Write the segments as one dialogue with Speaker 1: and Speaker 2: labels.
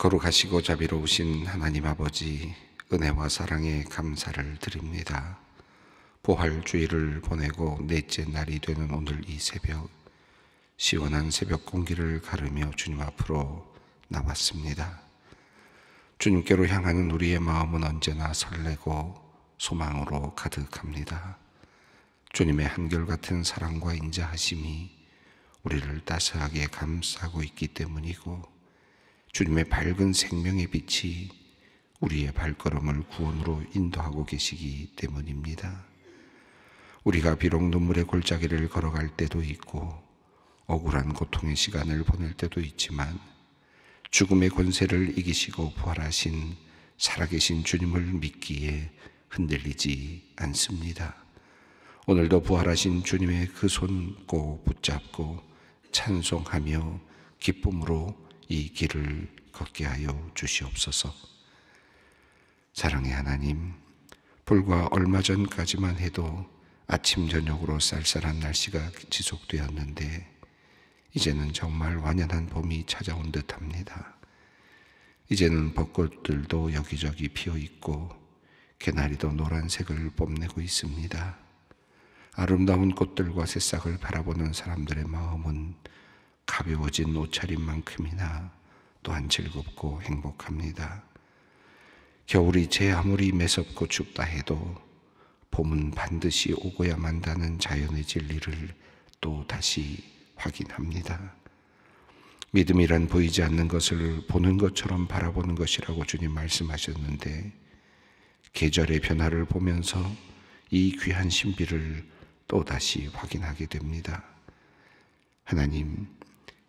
Speaker 1: 거룩하시고 자비로우신 하나님 아버지 은혜와 사랑에 감사를 드립니다. 보활주의를 보내고 넷째 날이 되는 오늘 이 새벽 시원한 새벽 공기를 가르며 주님 앞으로 나왔습니다. 주님께로 향하는 우리의 마음은 언제나 설레고 소망으로 가득합니다. 주님의 한결같은 사랑과 인자하심이 우리를 따스하게 감싸고 있기 때문이고 주님의 밝은 생명의 빛이 우리의 발걸음을 구원으로 인도하고 계시기 때문입니다. 우리가 비록 눈물의 골짜기를 걸어갈 때도 있고 억울한 고통의 시간을 보낼 때도 있지만 죽음의 권세를 이기시고 부활하신 살아계신 주님을 믿기에 흔들리지 않습니다. 오늘도 부활하신 주님의 그 손 꼭 붙잡고 찬송하며 기쁨으로 이 길을 걷게 하여 주시옵소서. 사랑의 하나님, 불과 얼마 전까지만 해도 아침 저녁으로 쌀쌀한 날씨가 지속되었는데 이제는 정말 완연한 봄이 찾아온 듯합니다. 이제는 벚꽃들도 여기저기 피어 있고 개나리도 노란색을 뽐내고 있습니다. 아름다운 꽃들과 새싹을 바라보는 사람들의 마음은 가벼워진 옷차림만큼이나 또한 즐겁고 행복합니다. 겨울이 제 아무리 매섭고 춥다 해도 봄은 반드시 오고야 만다는 자연의 진리를 또 다시 확인합니다. 믿음이란 보이지 않는 것을 보는 것처럼 바라보는 것이라고 주님 말씀하셨는데 계절의 변화를 보면서 이 귀한 신비를 또다시 확인하게 됩니다. 하나님,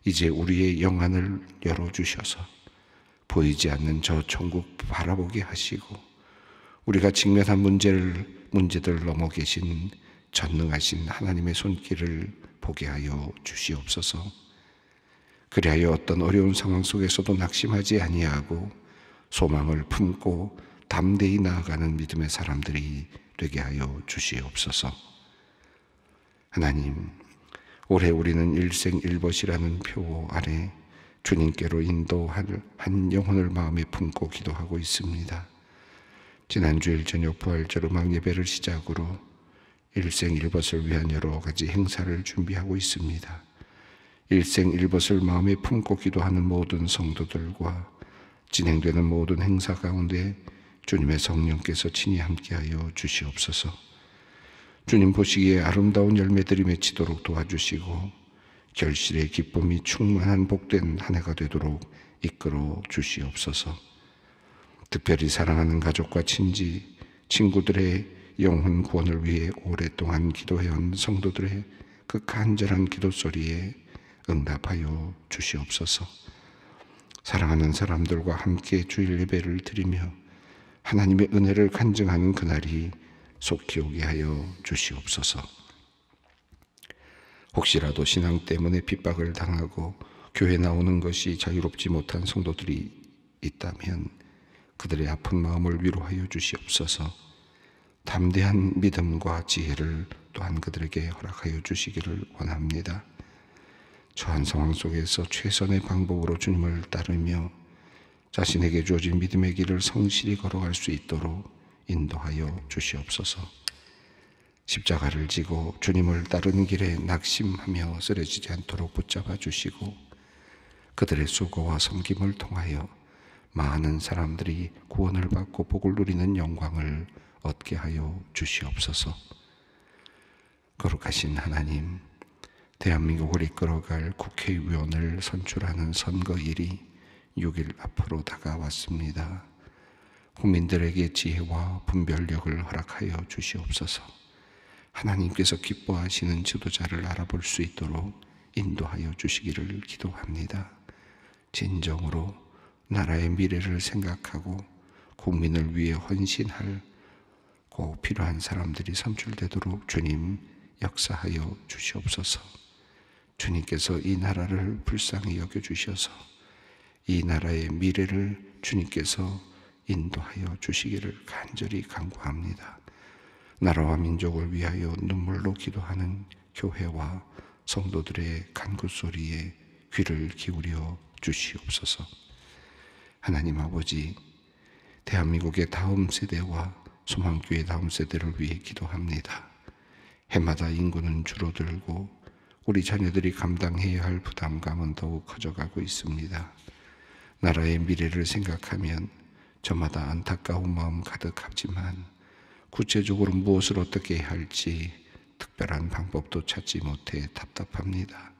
Speaker 1: 이제 우리의 영안을 열어주셔서 보이지 않는 저 천국 바라보게 하시고 우리가 직면한 문제를 문제들 넘어 계신 전능하신 하나님의 손길을 보게 하여 주시옵소서. 그리하여 어떤 어려운 상황 속에서도 낙심하지 아니하고 소망을 품고 담대히 나아가는 믿음의 사람들이 되게 하여 주시옵소서. 하나님, 올해 우리는 일생 일벗이라는 표 아래 주님께로 인도할 한 영혼을 마음에 품고 기도하고 있습니다. 지난 주일 저녁 부활절 음악 예배를 시작으로 일생 일벗을 위한 여러 가지 행사를 준비하고 있습니다. 일생 일벗을 마음에 품고 기도하는 모든 성도들과 진행되는 모든 행사 가운데 주님의 성령께서 친히 함께하여 주시옵소서. 주님 보시기에 아름다운 열매들이 맺히도록 도와주시고 결실의 기쁨이 충만한 복된 한 해가 되도록 이끌어 주시옵소서. 특별히 사랑하는 가족과 친지, 친구들의 영혼 구원을 위해 오랫동안 기도해온 성도들의 그 간절한 기도 소리에 응답하여 주시옵소서. 사랑하는 사람들과 함께 주일 예배를 드리며 하나님의 은혜를 간증하는 그날이 속히 오게 하여 주시옵소서. 혹시라도 신앙 때문에 핍박을 당하고 교회 나오는 것이 자유롭지 못한 성도들이 있다면 그들의 아픈 마음을 위로하여 주시옵소서. 담대한 믿음과 지혜를 또한 그들에게 허락하여 주시기를 원합니다. 처한 상황 속에서 최선의 방법으로 주님을 따르며 자신에게 주어진 믿음의 길을 성실히 걸어갈 수 있도록 인도하여 주시옵소서. 십자가를 지고 주님을 따르 길에 낙심하며 쓰러지지 않도록 붙잡아 주시고 그들의 수고와 섬김을 통하여 많은 사람들이 구원을 받고 복을 누리는 영광을 얻게 하여 주시옵소서. 거룩하신 하나님, 대한민국을 이끌어갈 국회의원을 선출하는 선거일이 6일 앞으로 다가왔습니다. 국민들에게 지혜와 분별력을 허락하여 주시옵소서. 하나님께서 기뻐하시는 지도자를 알아볼 수 있도록 인도하여 주시기를 기도합니다. 진정으로 나라의 미래를 생각하고 국민을 위해 헌신할 꼭 필요한 사람들이 선출되도록 주님 역사하여 주시옵소서. 주님께서 이 나라를 불쌍히 여겨 주셔서 이 나라의 미래를 주님께서 인도하여 주시기를 간절히 간구합니다. 나라와 민족을 위하여 눈물로 기도하는 교회와 성도들의 간구 소리에 귀를 기울여 주시옵소서. 하나님 아버지, 대한민국의 다음 세대와 소망교회 다음 세대를 위해 기도합니다. 해마다 인구는 줄어들고 우리 자녀들이 감당해야 할 부담감은 더욱 커져가고 있습니다. 나라의 미래를 생각하면 저마다 안타까운 마음 가득하지만 구체적으로 무엇을 어떻게 해야 할지 특별한 방법도 찾지 못해 답답합니다.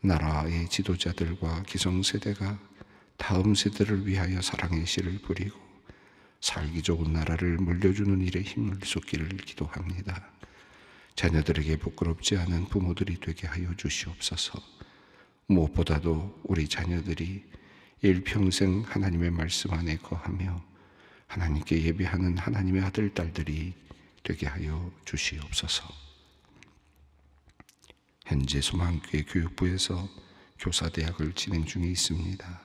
Speaker 1: 나라의 지도자들과 기성세대가 다음 세대를 위하여 사랑의 씨를 뿌리고 살기 좋은 나라를 물려주는 일에 힘을 쏟기를 기도합니다. 자녀들에게 부끄럽지 않은 부모들이 되게 하여 주시옵소서. 무엇보다도 우리 자녀들이 일평생 하나님의 말씀 안에 거하며 하나님께 예배하는 하나님의 아들, 딸들이 되게 하여 주시옵소서. 현재 소망교회 교육부에서 교사대학을 진행 중에 있습니다.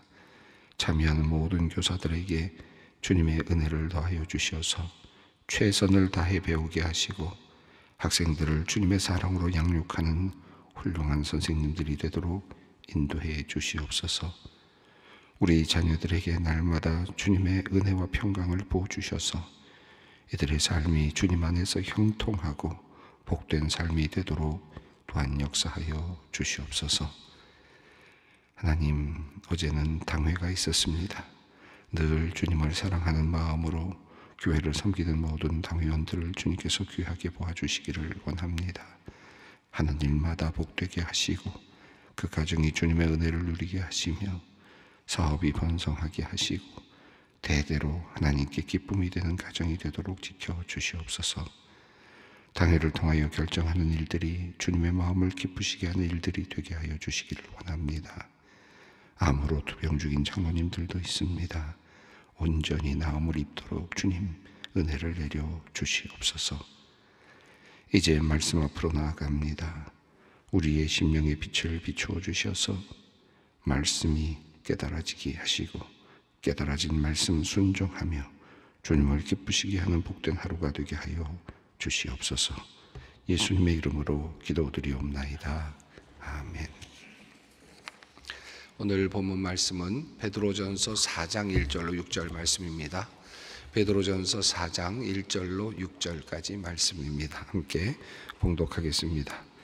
Speaker 1: 참여하는 모든 교사들에게 주님의 은혜를 더하여 주시어서 최선을 다해 배우게 하시고 학생들을 주님의 사랑으로 양육하는 훌륭한 선생님들이 되도록 인도해 주시옵소서. 우리 자녀들에게 날마다 주님의 은혜와 평강을 부어주셔서 이들의 삶이 주님 안에서 형통하고 복된 삶이 되도록 또한 역사하여 주시옵소서. 하나님, 어제는 당회가 있었습니다. 늘 주님을 사랑하는 마음으로 교회를 섬기는 모든 당회원들을 주님께서 귀하게 보아주시기를 원합니다. 하는 일마다 복되게 하시고 그 가정이 주님의 은혜를 누리게 하시며 사업이 번성하게 하시고 대대로 하나님께 기쁨이 되는 가정이 되도록 지켜 주시옵소서. 당회를 통하여 결정하는 일들이 주님의 마음을 기쁘시게 하는 일들이 되게 하여 주시기를 원합니다. 암으로 두병 중인 장로님들도 있습니다. 온전히 나음을 입도록 주님 은혜를 내려 주시옵소서. 이제 말씀 앞으로 나아갑니다. 우리의 심령에 빛을 비추어 주셔서 말씀이 깨달아지게 하시고 깨달아진 말씀 순종하며 주님을 기쁘시게 하는 복된 하루가 되게 하여 주시옵소서. 예수님의 이름으로 기도드리옵나이다. 아멘. 오늘 본문 말씀은 베드로전서 4장 1절로 6절 말씀입니다. 베드로전서 4장 1절로 6절까지 말씀입니다. 함께 봉독하겠습니다.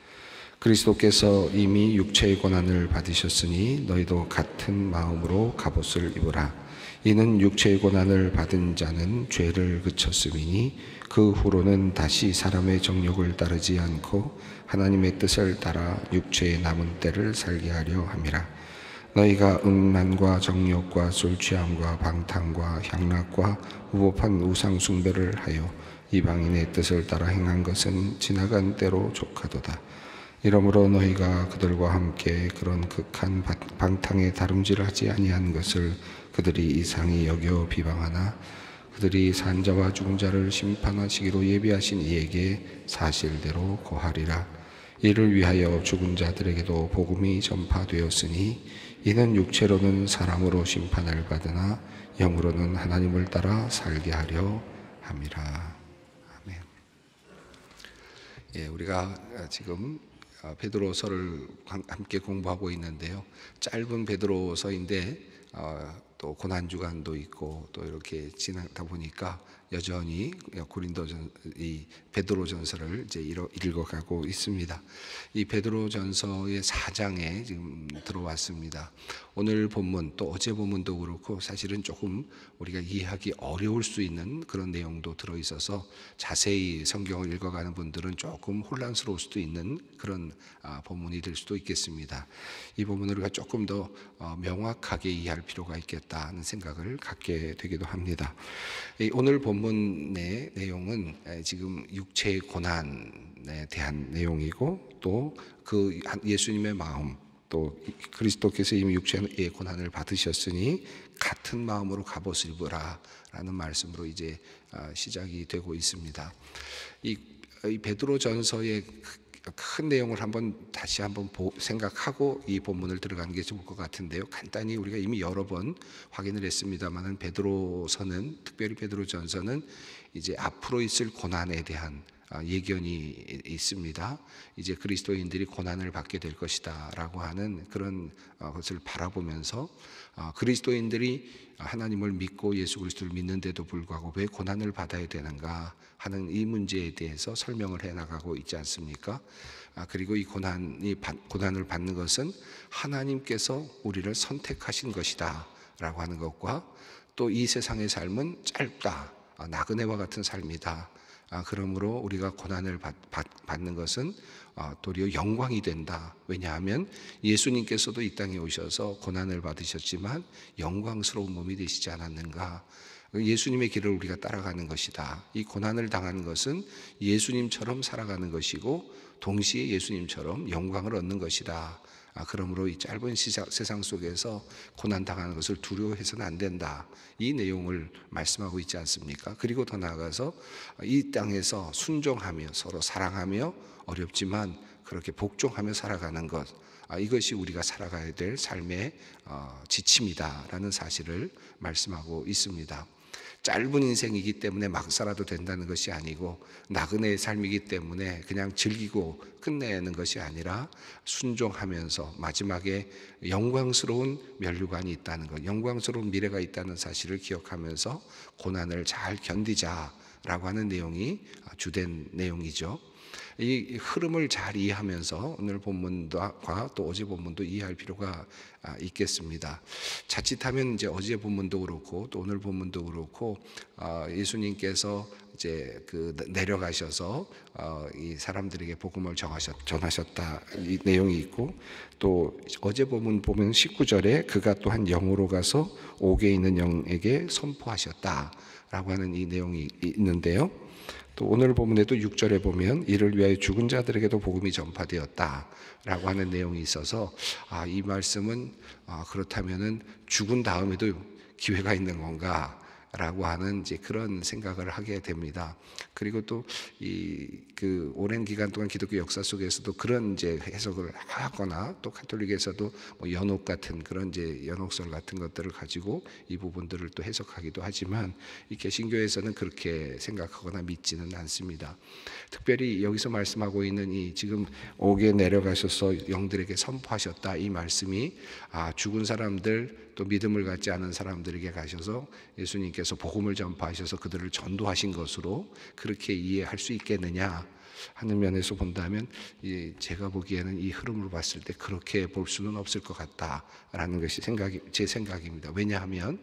Speaker 1: 그리스도께서 이미 육체의 고난을 받으셨으니 너희도 같은 마음으로 갑옷을 입으라. 이는 육체의 고난을 받은 자는 죄를 그쳤음이니 그 후로는 다시 사람의 정욕을 따르지 않고 하나님의 뜻을 따라 육체의 남은 때를 살게 하려 함이라. 너희가 음란과 정욕과 술취함과 방탕과 향락과 무법한 우상 숭배를 하여 이방인의 뜻을 따라 행한 것은 지나간 때로 족하도다. 이러므로 너희가 그들과 함께 그런 극한 방탕에 다름질하지 아니한 것을 그들이 이상히 여겨 비방하나 그들이 산자와 중자를 심판하시기로 예비하신 이에게 사실대로 고하리라 이를 위하여 죽은 자들에게도 복음이 전파되었으니 이는 육체로는 사람으로 심판을 받으나 영으로는 하나님을 따라 살게 하려 함이라. 아멘. 예, 우리가 지금 아, 베드로서를 함께 공부하고 있는데요. 짧은 베드로서인데 어, 또 고난 주간도 있고 또 이렇게 지나다 보니까 여전히 고린도전 이 베드로전서를 이제 읽어가고 있습니다. 이 베드로전서의 4장에 지금 들어왔습니다. 오늘 본문 또 어제 본문도 그렇고 사실은 조금 우리가 이해하기 어려울 수 있는 그런 내용도 들어 있어서 자세히 성경을 읽어가는 분들은 조금 혼란스러울 수도 있는 그런 본문이 아, 될 수도 있겠습니다. 이 본문을 우리가 조금 더 어, 명확하게 이해할 필요가 있겠다 하는 생각을 갖게 되기도 합니다. 오늘 본문의 내용은 지금 육체의 고난에 대한 내용이고 또 그 예수님의 마음 또 그리스도께서 이미 육체의 고난을 받으셨으니 같은 마음으로 값옷을 입으라라는 말씀으로 이제 아, 시작이 되고 있습니다. 이 베드로 전서의 그큰 내용을 한번 다시 한번 생각하고 이 본문을 들어가는 게 좋을 것 같은데요. 간단히 우리가 이미 여러 번 확인을 했습니다만은 베드로서는 특별히 베드로전서는 이제 앞으로 있을 고난에 대한 아, 예견이 있습니다. 이제 그리스도인들이 고난을 받게 될 것이다라고 하는 그런 어, 것을 바라보면서 어, 그리스도인들이 하나님을 믿고 예수 그리스도를 믿는데도 불구하고 왜 고난을 받아야 되는가 하는 이 문제에 대해서 설명을 해 나가고 있지 않습니까? 아, 그리고 이 고난이 고난을 받는 것은 하나님께서 우리를 선택하신 것이다라고 하는 것과 또 이 세상의 삶은 짧다. 어, 나그네와 같은 삶이다. 아, 그러므로 우리가 고난을 받, 받는 것은 어, 도리어 영광이 된다. 왜냐하면 예수님께서도 이 땅에 오셔서 고난을 받으셨지만 영광스러운 몸이 되시지 않았는가. 예수님의 길을 우리가 따라가는 것이다. 이 고난을 당하는 것은 예수님처럼 살아가는 것이고 동시에 예수님처럼 영광을 얻는 것이다. 아, 그러므로 이 짧은 시작, 세상 속에서 고난당하는 것을 두려워해서는 안 된다. 이 내용을 말씀하고 있지 않습니까? 그리고 더 나아가서 이 땅에서 순종하며 서로 사랑하며 어렵지만 그렇게 복종하며 살아가는 것. 아, 이것이 우리가 살아가야 될 삶의 어, 지침이다라는 사실을 말씀하고 있습니다. 짧은 인생이기 때문에 막 살아도 된다는 것이 아니고 나그네의 삶이기 때문에 그냥 즐기고 끝내는 것이 아니라 순종하면서 마지막에 영광스러운 면류관이 있다는 것, 영광스러운 미래가 있다는 사실을 기억하면서 고난을 잘 견디자 라고 하는 내용이 주된 내용이죠. 이 흐름을 잘 이해하면서 오늘 본문과 또 어제 본문도 이해할 필요가 아, 있겠습니다. 자칫하면 이제 어제 본문도 그렇고 또 오늘 본문도 그렇고 아, 예수님께서 이제 그 내려가셔서 어, 이 사람들에게 복음을 전하셨다 이 내용이 있고 또 어제 보면 보면 19절에 그가 또한 영으로 가서 옥에 있는 영에게 선포하셨다. 라고 하는 이 내용이 있는데요. 또 오늘 본문에도 6절에 보면 이를 위하여 죽은 자들에게도 복음이 전파되었다라고 하는 내용이 있어서 아, 이 말씀은 아, 그렇다면 죽은 다음에도 기회가 있는 건가? 라고 하는 이제 그런 생각을 하게 됩니다. 그리고 또 이 그 오랜 기간 동안 기독교 역사 속에서도 그런 이제 해석을 하거나 또 카톨릭에서도 뭐 연옥 같은 그런 이제 연옥설 같은 것들을 가지고 이 부분들을 또 해석하기도 하지만 이 개신교에서는 그렇게 생각하거나 믿지는 않습니다. 특별히 여기서 말씀하고 있는 이 지금 옥에 내려가셔서 영들에게 선포하셨다 이 말씀이 아 죽은 사람들 또 믿음을 갖지 않은 사람들에게 가셔서 예수님께 예수님께서 복음을 전파하셔서 그들을 전도하신 것으로 그렇게 이해할 수 있겠느냐 하는 면에서 본다면 제가 보기에는 이 흐름으로 봤을 때 그렇게 볼 수는 없을 것 같다라는 것이 생각이 제 생각입니다. 왜냐하면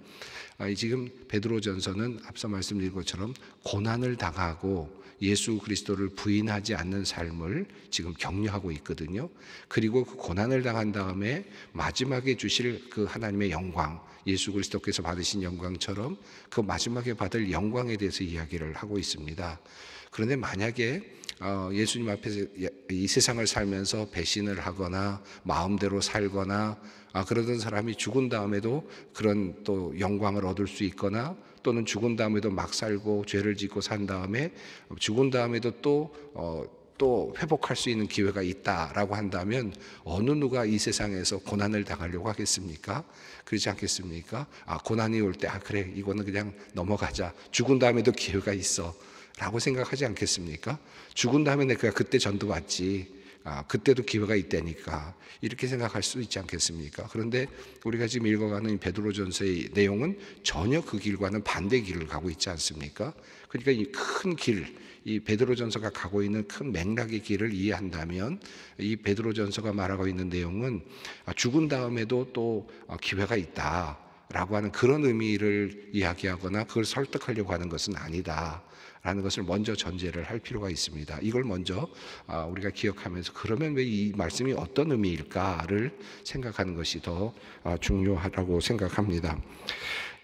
Speaker 1: 아, 지금 베드로전서는 앞서 말씀드린 것처럼 고난을 당하고 예수 그리스도를 부인하지 않는 삶을 지금 격려하고 있거든요. 그리고 그 고난을 당한 다음에 마지막에 주실 그 하나님의 영광, 예수 그리스도께서 받으신 영광처럼 그 마지막에 받을 영광에 대해서 이야기를 하고 있습니다. 그런데 만약에 어, 예수님 앞에서 이 세상을 살면서 배신을 하거나 마음대로 살거나 아, 그러던 사람이 죽은 다음에도 그런 또 영광을 얻을 수 있거나 또는 죽은 다음에도 막 살고 죄를 짓고 산 다음에 죽은 다음에도 또, 어, 또 회복할 수 있는 기회가 있다라고 한다면 어느 누가 이 세상에서 고난을 당하려고 하겠습니까? 그렇지 않겠습니까? 아, 고난이 올 때, 아, 그래, 이거는 그냥 넘어가자. 죽은 다음에도 기회가 있어. 라고 생각하지 않겠습니까? 죽은 다음에 내가 그때 전도 받지. 아, 그때도 기회가 있다니까 이렇게 생각할 수 있지 않겠습니까? 그런데 우리가 지금 읽어가는 베드로전서의 내용은 전혀 그 길과는 반대 길을 가고 있지 않습니까? 그러니까 이 큰 길, 이 베드로전서가 가고 있는 큰 맥락의 길을 이해한다면 이 베드로전서가 말하고 있는 내용은 아, 죽은 다음에도 또 아, 기회가 있다. 라고 하는 그런 의미를 이야기하거나 그걸 설득하려고 하는 것은 아니다. 라는 것을 먼저 전제를 할 필요가 있습니다. 이걸 먼저 아, 우리가 기억하면서 그러면 왜 이 말씀이 어떤 의미일까를 생각하는 것이 더 아, 중요하다고 생각합니다.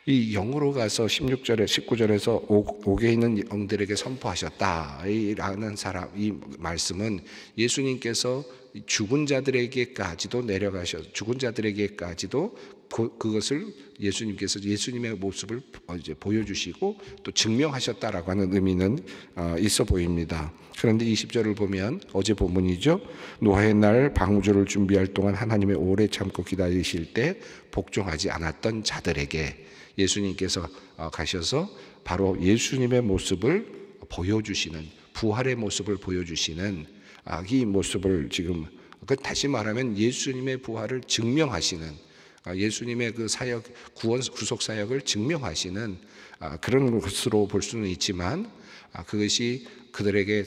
Speaker 1: 이 영으로 가서 16절에 19절에서 옥에 있는 영들에게 선포하셨다라는 사람 이 말씀은 예수님께서 죽은 자들에게까지도 내려가셔 죽은 자들에게까지도 그, 그것을 예수님께서 예수님의 모습을 어, 이제 보여주시고 또 증명하셨다라고 하는 의미는 어, 있어 보입니다. 그런데 20절을 보면 어제 본문이죠. 노아의 날 방주를 준비할 동안 하나님의 오래 참고 기다리실 때 복종하지 않았던 자들에게 예수님께서 어, 가셔서 바로 예수님의 모습을 보여주시는 부활의 모습을 보여주시는 아, 이 모습을 지금 그 다시 말하면 예수님의 부활을 증명하시는 아, 예수님의 그 사역, 구원 구속 사역을 증명하시는 아, 그런 것으로 볼 수는 있지만 아, 그것이 그들에게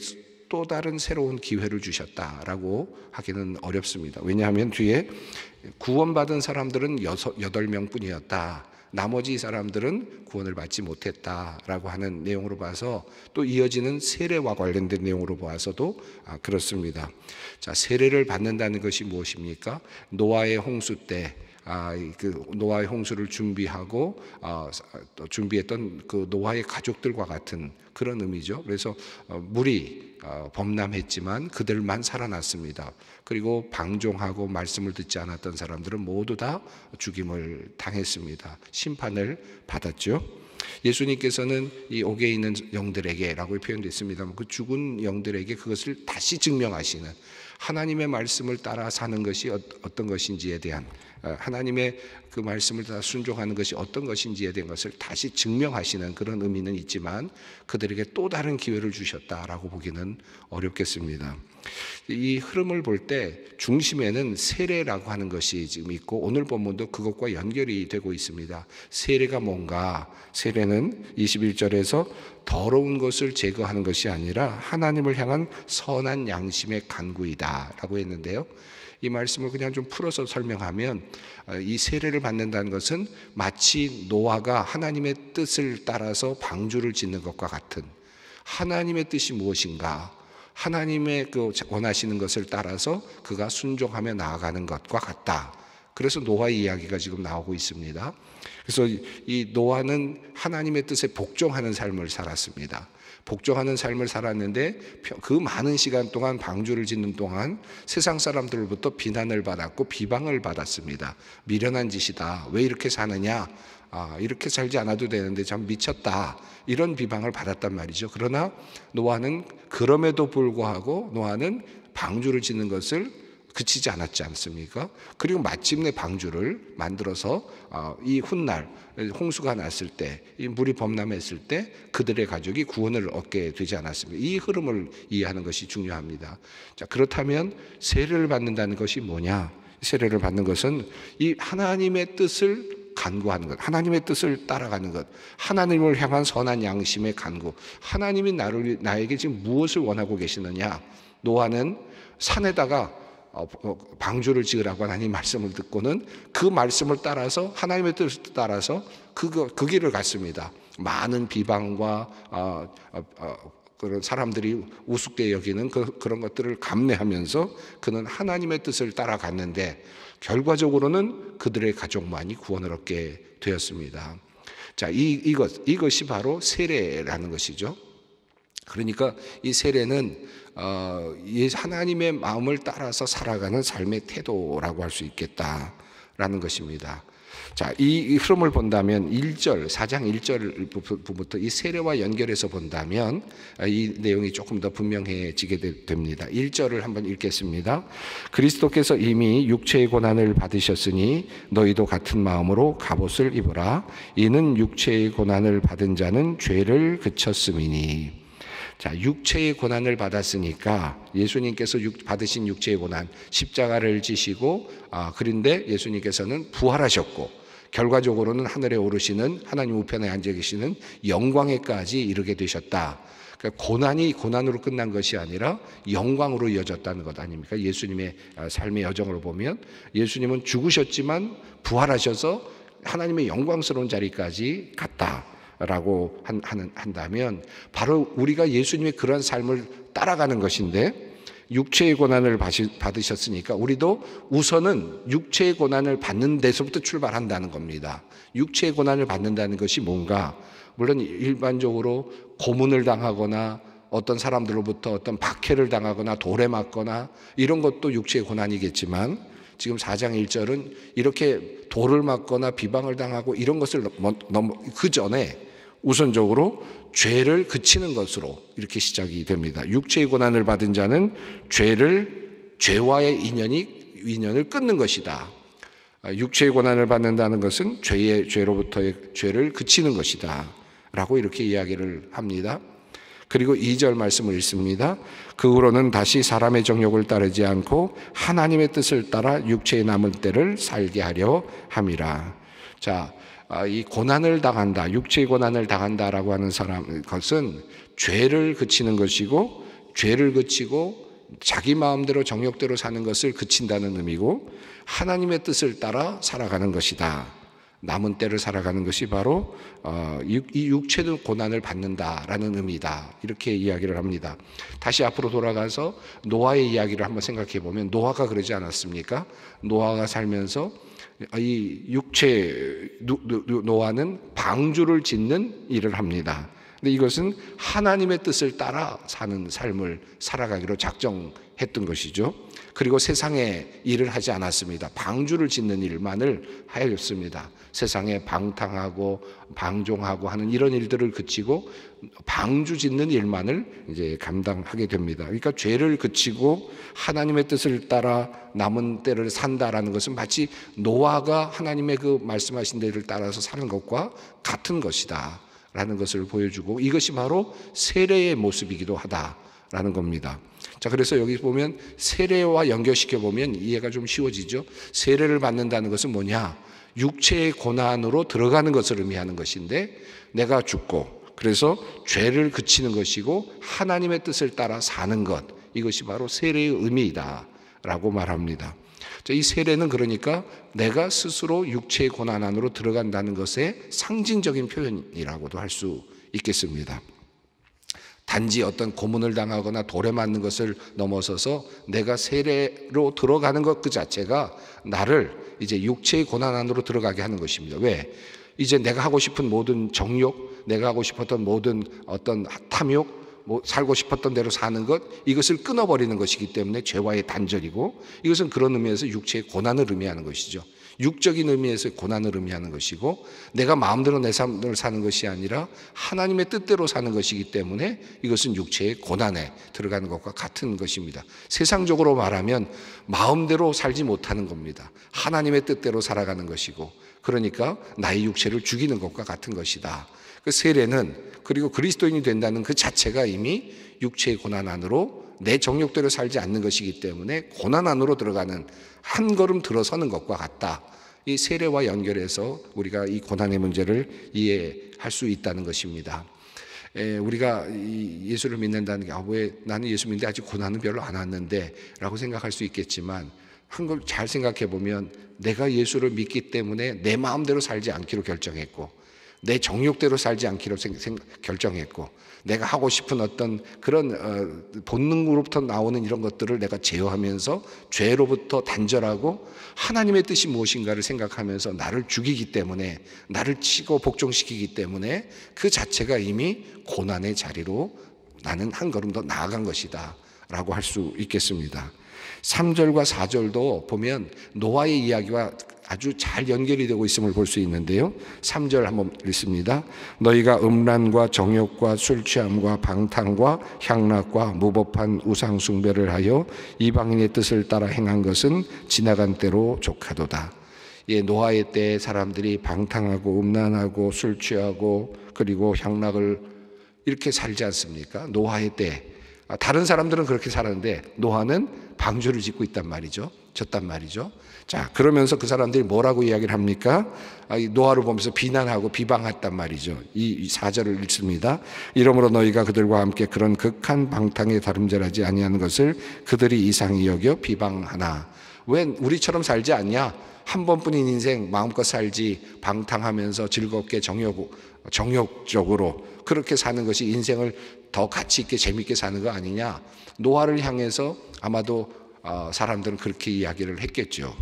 Speaker 1: 또 다른 새로운 기회를 주셨다라고 하기는 어렵습니다. 왜냐하면 뒤에 구원받은 사람들은 여덟 명 뿐이었다. 나머지 사람들은 구원을 받지 못했다라고 하는 내용으로 봐서 또 이어지는 세례와 관련된 내용으로 봐서도 그렇습니다. 자, 세례를 받는다는 것이 무엇입니까? 노아의 홍수 때 아, 그 노아의 홍수를 준비하고 아, 준비했던 그 노아의 가족들과 같은 그런 의미죠. 그래서 어, 물이 어, 범람했지만 그들만 살아났습니다. 그리고 방종하고 말씀을 듣지 않았던 사람들은 모두 다 죽임을 당했습니다. 심판을 받았죠. 예수님께서는 이 옥에 있는 영들에게라고 표현됐습니다만 그 죽은 영들에게 그것을 다시 증명하시는 하나님의 말씀을 따라 사는 것이 어, 어떤 것인지에 대한 어, 하나님의 그 말씀을 다 순종하는 것이 어떤 것인지에 대한 것을 다시 증명하시는 그런 의미는 있지만 그들에게 또 다른 기회를 주셨다라고 보기는 어렵겠습니다. 이 흐름을 볼 때 중심에는 세례라고 하는 것이 지금 있고 오늘 본문도 그것과 연결이 되고 있습니다. 세례가 뭔가 세례는 21절에서 더러운 것을 제거하는 것이 아니라 하나님을 향한 선한 양심의 간구이다라고 했는데요. 이 말씀을 그냥 좀 풀어서 설명하면 어, 이 세례를 받는다는 것은 마치 노아가 하나님의 뜻을 따라서 방주를 짓는 것과 같은 하나님의 뜻이 무엇인가 하나님의 그 원하시는 것을 따라서 그가 순종하며 나아가는 것과 같다. 그래서 노아의 이야기가 지금 나오고 있습니다. 그래서 이 노아는 하나님의 뜻에 복종하는 삶을 살았습니다. 복종하는 삶을 살았는데 그 많은 시간 동안 방주를 짓는 동안 세상 사람들로부터 비난을 받았고 비방을 받았습니다. 미련한 짓이다. 왜 이렇게 사느냐? 아, 이렇게 살지 않아도 되는데 참 미쳤다. 이런 비방을 받았단 말이죠. 그러나 노아는 그럼에도 불구하고 노아는 방주를 짓는 것을 그치지 않았지 않습니까? 그리고 마침내 방주를 만들어서 어, 이 훗날 홍수가 났을 때, 물이 범람했을 때 그들의 가족이 구원을 얻게 되지 않았습니다. 이 흐름을 이해하는 것이 중요합니다. 자, 그렇다면 세례를 받는다는 것이 뭐냐? 세례를 받는 것은 이 하나님의 뜻을 간구하는 것, 하나님의 뜻을 따라가는 것, 하나님을 향한 선한 양심의 간구, 하나님이 나를 나에게 지금 무엇을 원하고 계시느냐? 노아는 산에다가 어, 어, 방주를 지으라고 하나님 말씀을 듣고는 그 말씀을 따라서 하나님의 뜻을 따라서 그, 그 길을 갔습니다. 많은 비방과 어, 어, 어, 그런 사람들이 우습게 여기는 그, 그런 것들을 감내하면서 그는 하나님의 뜻을 따라갔는데 결과적으로는 그들의 가족만이 구원을 얻게 되었습니다. 자, 이, 이것, 이것이 바로 세례라는 것이죠. 그러니까 이 세례는 어, 하나님의 마음을 따라서 살아가는 삶의 태도라고 할 수 있겠다라는 것입니다. 자, 이 흐름을 본다면 1절, 4장 1절부터 이 세례와 연결해서 본다면 아, 이 내용이 조금 더 분명해지게 됩니다. 1절을 한번 읽겠습니다. 그리스도께서 이미 육체의 고난을 받으셨으니 너희도 같은 마음으로 갑옷을 입어라. 이는 육체의 고난을 받은 자는 죄를 그쳤음이니. 자, 육체의 고난을 받았으니까 예수님께서 육, 받으신 육체의 고난, 십자가를 지시고, 아, 그런데 예수님께서는 부활하셨고, 결과적으로는 하늘에 오르시는 하나님 우편에 앉아 계시는 영광에까지 이르게 되셨다. 그러니까 고난이 고난으로 끝난 것이 아니라 영광으로 이어졌다는 것 아닙니까? 예수님의 아, 삶의 여정으로 보면 예수님은 죽으셨지만 부활하셔서 하나님의 영광스러운 자리까지 갔다. 라고 한, 하는, 한다면 바로 우리가 예수님의 그런 삶을 따라가는 것인데 육체의 고난을 받으셨으니까 우리도 우선은 육체의 고난을 받는 데서부터 출발한다는 겁니다. 육체의 고난을 받는다는 것이 뭔가 물론 일반적으로 고문을 당하거나 어떤 사람들로부터 어떤 박해를 당하거나 돌에 맞거나 이런 것도 육체의 고난이겠지만 지금 4장 1절은 이렇게 돌을 맞거나 비방을 당하고 이런 것을 넘, 넘, 그 전에 우선적으로 죄를 그치는 것으로 이렇게 시작이 됩니다. 육체의 고난을 받은 자는 죄를 죄와의 인연이 인연을 끊는 것이다. 아, 육체의 고난을 받는다는 것은 죄의 죄로부터의 죄를 그치는 것이다라고 이렇게 이야기를 합니다. 그리고 2절 말씀을 읽습니다. 그 후로는 다시 사람의 정욕을 따르지 않고 하나님의 뜻을 따라 육체의 남은 때를 살게 하려 함이라. 자, 아, 이 고난을 당한다, 육체의 고난을 당한다라고 하는 사람 것은 죄를 그치는 것이고 죄를 그치고 자기 마음대로 정욕대로 사는 것을 그친다는 의미고 하나님의 뜻을 따라 살아가는 것이다. 남은 때를 살아가는 것이 바로 어, 이 육체도 고난을 받는다라는 의미다. 이렇게 이야기를 합니다. 다시 앞으로 돌아가서 노아의 이야기를 한번 생각해 보면 노아가 그러지 않았습니까? 노아가 살면서 아, 이 육체 노아는 방주를 짓는 일을 합니다. 근데 이것은 하나님의 뜻을 따라 사는 삶을 살아가기로 작정 했던 것이죠. 그리고 세상에 일을 하지 않았습니다. 방주를 짓는 일만을 하였습니다. 세상에 방탕하고 방종하고 하는 이런 일들을 그치고 방주 짓는 일만을 이제 감당하게 됩니다. 그러니까 죄를 그치고 하나님의 뜻을 따라 남은 때를 산다라는 것은 마치 노아가 하나님의 그 말씀하신 데를 따라서 사는 것과 같은 것이다. 라는 것을 보여주고 이것이 바로 세례의 모습이기도 하다라는 겁니다. 자, 그래서 여기 보면 세례와 연결시켜 보면 이해가 좀 쉬워지죠. 세례를 받는다는 것은 뭐냐? 육체의 고난으로 들어가는 것을 의미하는 것인데 내가 죽고 그래서 죄를 그치는 것이고 하나님의 뜻을 따라 사는 것 이것이 바로 세례의 의미이다라고 말합니다. 이 세례는 그러니까 내가 스스로 육체의 고난 안으로 들어간다는 것의 상징적인 표현이라고도 할 수 있겠습니다. 단지 어떤 고문을 당하거나 돌에 맞는 것을 넘어서서 내가 세례로 들어가는 것 그 자체가 나를 이제 육체의 고난 안으로 들어가게 하는 것입니다. 왜? 이제 내가 하고 싶은 모든 정욕, 내가 하고 싶었던 모든 어떤 탐욕, 뭐 살고 싶었던 대로 사는 것 이것을 끊어버리는 것이기 때문에 죄와의 단절이고 이것은 그런 의미에서 육체의 고난을 의미하는 것이죠. 육적인 의미에서 고난을 의미하는 것이고 내가 마음대로 내 삶을 사는 것이 아니라 하나님의 뜻대로 사는 것이기 때문에 이것은 육체의 고난에 들어가는 것과 같은 것입니다. 세상적으로 말하면 마음대로 살지 못하는 겁니다. 하나님의 뜻대로 살아가는 것이고 그러니까 나의 육체를 죽이는 것과 같은 것이다. 그 세례는 그리고 그리스도인이 된다는 그 자체가 이미 육체의 고난 안으로 내 정욕대로 살지 않는 것이기 때문에 고난 안으로 들어가는 한 걸음 들어서는 것과 같다. 이 세례와 연결해서 우리가 이 고난의 문제를 이해할 수 있다는 것입니다. 에, 우리가 예수를 믿는다는 게, 아, 왜 나는 예수 믿는데 아직 고난은 별로 안 왔는데 라고 생각할 수 있겠지만, 한 걸 잘 생각해 보면 내가 예수를 믿기 때문에 내 마음대로 살지 않기로 결정했고, 내 정욕대로 살지 않기로 결정했고 내가 하고 싶은 어떤 그런 어, 본능으로부터 나오는 이런 것들을 내가 제어하면서 죄로부터 단절하고 하나님의 뜻이 무엇인가를 생각하면서 나를 죽이기 때문에 나를 치고 복종시키기 때문에 그 자체가 이미 고난의 자리로 나는 한 걸음 더 나아간 것이다 라고 할 수 있겠습니다. 3절과 4절도 보면 노아의 이야기와 아주 잘 연결이 되고 있음을 볼 수 있는데요. 3절 한번 읽습니다. 너희가 음란과 정욕과 술 취함과 방탕과 향락과 무법한 우상 숭배를 하여 이방인의 뜻을 따라 행한 것은 지나간 때로 족하도다. 예, 노아의 때 사람들이 방탕하고 음란하고 술 취하고 그리고 향락을 이렇게 살지 않습니까? 노아의 때 아, 다른 사람들은 그렇게 사는데 노아는 방주를 짓고 있단 말이죠. 졌단 말이죠. 자, 그러면서 그 사람들이 뭐라고 이야기를 합니까? 아, 노아를 보면서 비난하고 비방했단 말이죠. 이 4절을 읽습니다. 이러므로 너희가 그들과 함께 그런 극한 방탕에 다름절하지 아니하는 것을 그들이 이상히 여겨 비방하나. 웬 우리처럼 살지 않냐? 한 번뿐인 인생 마음껏 살지 방탕하면서 즐겁게 정욕 정욕적으로 그렇게 사는 것이 인생을 더 가치 있게 재밌게 사는 거 아니냐. 노화를 향해서 아마도 어, 사람들은 그렇게 이야기를 했겠죠.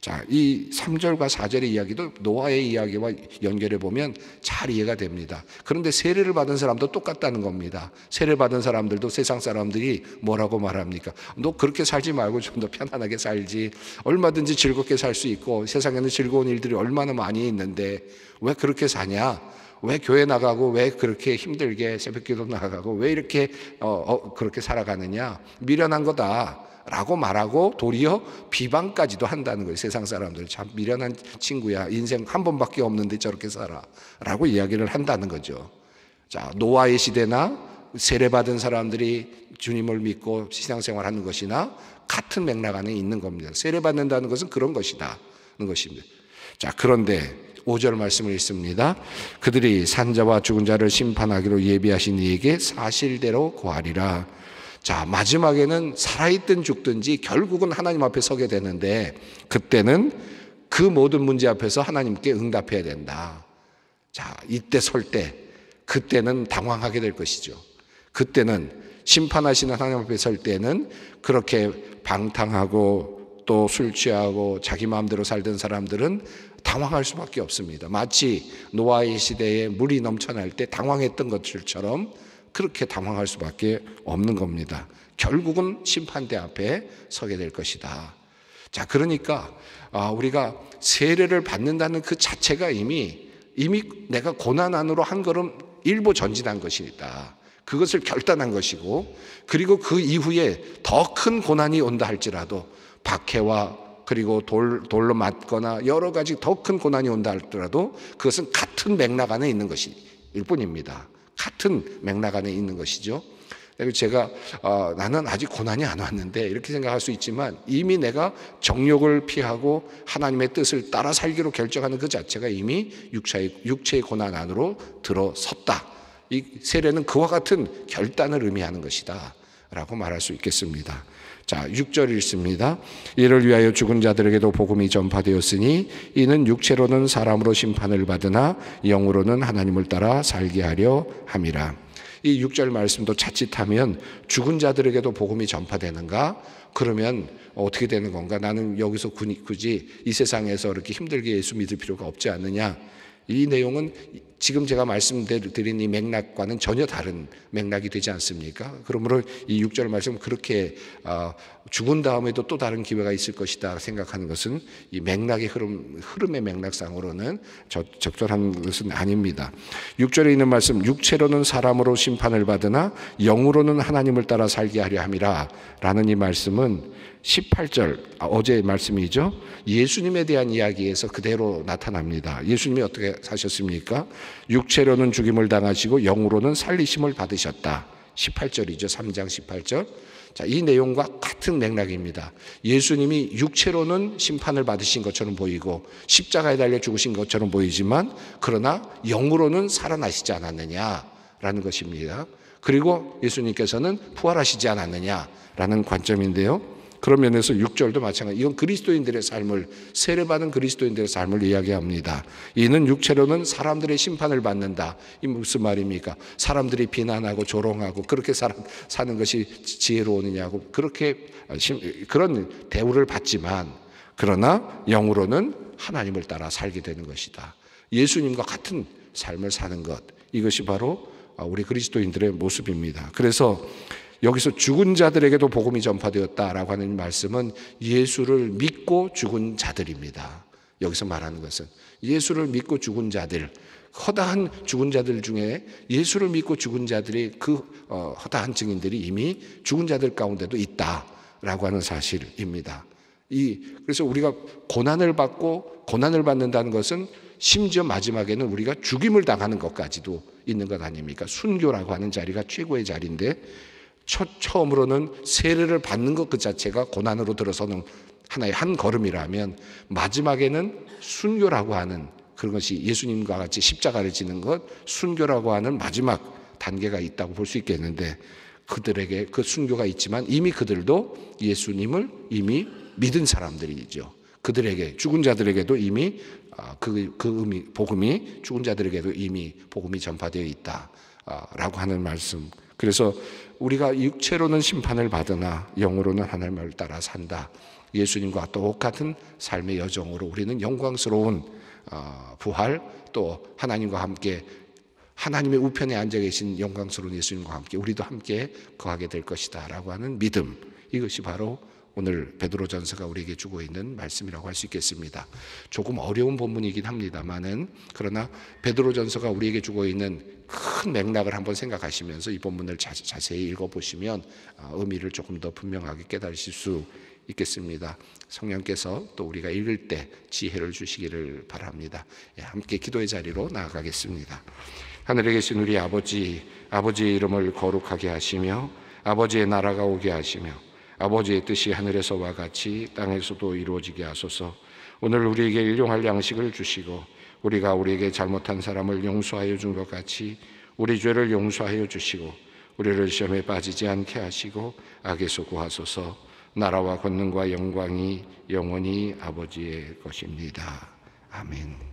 Speaker 1: 자, 이 3절과 4절의 이야기도 노아의 이야기와 연결해 보면 잘 이해가 됩니다. 그런데 세례를 받은 사람도 똑같다는 겁니다. 세례 를 받은 사람들도 세상 사람들이 뭐라고 말합니까? 너 그렇게 살지 말고 좀 더 편안하게 살지. 얼마든지 즐겁게 살 수 있고 세상에는 즐거운 일들이 얼마나 많이 있는데 왜 그렇게 사냐? 왜 교회 나가고 왜 그렇게 힘들게 새벽기도 나가고 왜 이렇게 어, 어, 그렇게 살아가느냐 미련한 거다라고 말하고 도리어 비방까지도 한다는 거예요. 세상 사람들 참 미련한 친구야 인생 한 번밖에 없는데 저렇게 살아라고 이야기를 한다는 거죠. 자 노아의 시대나 세례받은 사람들이 주님을 믿고 신앙생활하는 것이나 같은 맥락 안에 있는 겁니다. 세례받는다는 것은 그런 것이다는 것입니다. 자 그런데 5절 말씀을 읽습니다. 그들이 산자와 죽은 자를 심판하기로 예비하신 이에게 사실대로 고하리라. 자, 마지막에는 살아있든 죽든지 결국은 하나님 앞에 서게 되는데 그때는 그 모든 문제 앞에서 하나님께 응답해야 된다. 자, 이때 설 때, 그때는 당황하게 될 것이죠. 그때는 심판하시는 하나님 앞에 설 때는 그렇게 방탕하고 또 술 취하고 자기 마음대로 살던 사람들은 당황할 수밖에 없습니다. 마치 노아의 시대에 물이 넘쳐날 때 당황했던 것들처럼 그렇게 당황할 수밖에 없는 겁니다. 결국은 심판대 앞에 서게 될 것이다. 자, 그러니까 아, 우리가 세례를 받는다는 그 자체가 이미 이미 내가 고난 안으로 한 걸음 일보 전진한 것이다. 그것을 결단한 것이고 그리고 그 이후에 더 큰 고난이 온다 할지라도 박해와 그리고 돌, 돌로 맞거나 여러 가지 더 큰 고난이 온다 할더라도 그것은 같은 맥락 안에 있는 것일 뿐입니다. 같은 맥락 안에 있는 것이죠. 그리고 제가 어, 나는 아직 고난이 안 왔는데 이렇게 생각할 수 있지만 이미 내가 정욕을 피하고 하나님의 뜻을 따라 살기로 결정하는 그 자체가 이미 육체의, 육체의 고난 안으로 들어섰다. 이 세례는 그와 같은 결단을 의미하는 것이다. 라고 말할 수 있겠습니다. 자, 6절 읽습니다. 이를 위하여 죽은 자들에게도 복음이 전파되었으니 이는 육체로는 사람으로 심판을 받으나 영으로는 하나님을 따라 살게 하려 함이라. 이 6절 말씀도 자칫하면 죽은 자들에게도 복음이 전파되는가? 그러면 어떻게 되는 건가? 나는 여기서 굳이 이 세상에서 이렇게 힘들게 예수 믿을 필요가 없지 않느냐? 이 내용은 지금 제가 말씀드린 이 맥락과는 전혀 다른 맥락이 되지 않습니까? 그러므로 이 6절 말씀 그렇게 어, 죽은 다음에도 또 다른 기회가 있을 것이다 생각하는 것은 이 맥락의 흐름, 흐름의 맥락상으로는 적절한 것은 아닙니다. 6절에 있는 말씀, 육체로는 사람으로 심판을 받으나 영으로는 하나님을 따라 살게 하려 함이라 라는 이 말씀은 18절 아, 어제 말씀이죠. 예수님에 대한 이야기에서 그대로 나타납니다. 예수님이 어떻게 사셨습니까? 육체로는 죽임을 당하시고 영으로는 살리심을 받으셨다. 18절이죠. 3장 18절. 자, 이 내용과 같은 맥락입니다. 예수님이 육체로는 심판을 받으신 것처럼 보이고 십자가에 달려 죽으신 것처럼 보이지만 그러나 영으로는 살아나시지 않았느냐라는 것입니다. 그리고 예수님께서는 부활하시지 않았느냐라는 관점인데요. 그런 면에서 6절도 마찬가지. 이건 그리스도인들의 삶을 세례받은 그리스도인들의 삶을 이야기합니다. 이는 육체로는 사람들의 심판을 받는다. 이 무슨 말입니까? 사람들이 비난하고 조롱하고 그렇게 사는 것이 지혜로우느냐고 그렇게 아, 그런 대우를 받지만 그러나 영으로는 하나님을 따라 살게 되는 것이다. 예수님과 같은 삶을 사는 것 이것이 바로 아, 우리 그리스도인들의 모습입니다. 그래서 여기서 죽은 자들에게도 복음이 전파되었다라고 하는 말씀은 예수를 믿고 죽은 자들입니다. 여기서 말하는 것은 예수를 믿고 죽은 자들, 허다한 죽은 자들 중에 예수를 믿고 죽은 자들이 그 어, 허다한 증인들이 이미 죽은 자들 가운데도 있다라고 하는 사실입니다. 이 그래서 우리가 고난을 받고 고난을 받는다는 것은 심지어 마지막에는 우리가 죽임을 당하는 것까지도 있는 것 아닙니까? 순교라고 하는 자리가 최고의 자리인데 첫, 처음으로는 세례를 받는 것 그 자체가 고난으로 들어서는 하나의 한 걸음이라면 마지막에는 순교라고 하는 그런 것이 예수님과 같이 십자가를 지는 것, 순교라고 하는 마지막 단계가 있다고 볼 수 있겠는데 그들에게 그 순교가 있지만 이미 그들도 예수님을 이미 믿은 사람들이죠. 그들에게 죽은 자들에게도 이미 아, 그, 그 의미, 복음이 죽은 자들에게도 이미 복음이 전파되어 있다라고 하는 말씀. 그래서 우리가 육체로는 심판을 받으나 영으로는 하나님을 따라 산다. 예수님과 똑같은 삶의 여정으로 우리는 영광스러운 어, 부활 또 하나님과 함께 하나님의 우편에 앉아 계신 영광스러운 예수님과 함께 우리도 함께 거하게 될 것이다라고 하는 믿음 이것이 바로 오늘 베드로전서가 우리에게 주고 있는 말씀이라고 할 수 있겠습니다. 조금 어려운 본문이긴 합니다만은 그러나 베드로전서가 우리에게 주고 있는 큰 맥락을 한번 생각하시면서 이 본문을 자, 자세히 읽어보시면 아, 의미를 조금 더 분명하게 깨달으실 수 있겠습니다. 성령께서 또 우리가 읽을 때 지혜를 주시기를 바랍니다. 예, 함께 기도의 자리로 나아가겠습니다. 하늘에 계신 우리 아버지, 아버지의 이름을 거룩하게 하시며 아버지의 나라가 오게 하시며 아버지의 뜻이 하늘에서와 같이 땅에서도 이루어지게 하소서. 오늘 우리에게 일용할 양식을 주시고 우리가 우리에게 잘못한 사람을 용서하여 준 것 같이 우리 죄를 용서하여 주시고 우리를 시험에 빠지지 않게 하시고 악에서 구하소서. 나라와 권능과 영광이 영원히 아버지의 것입니다. 아멘.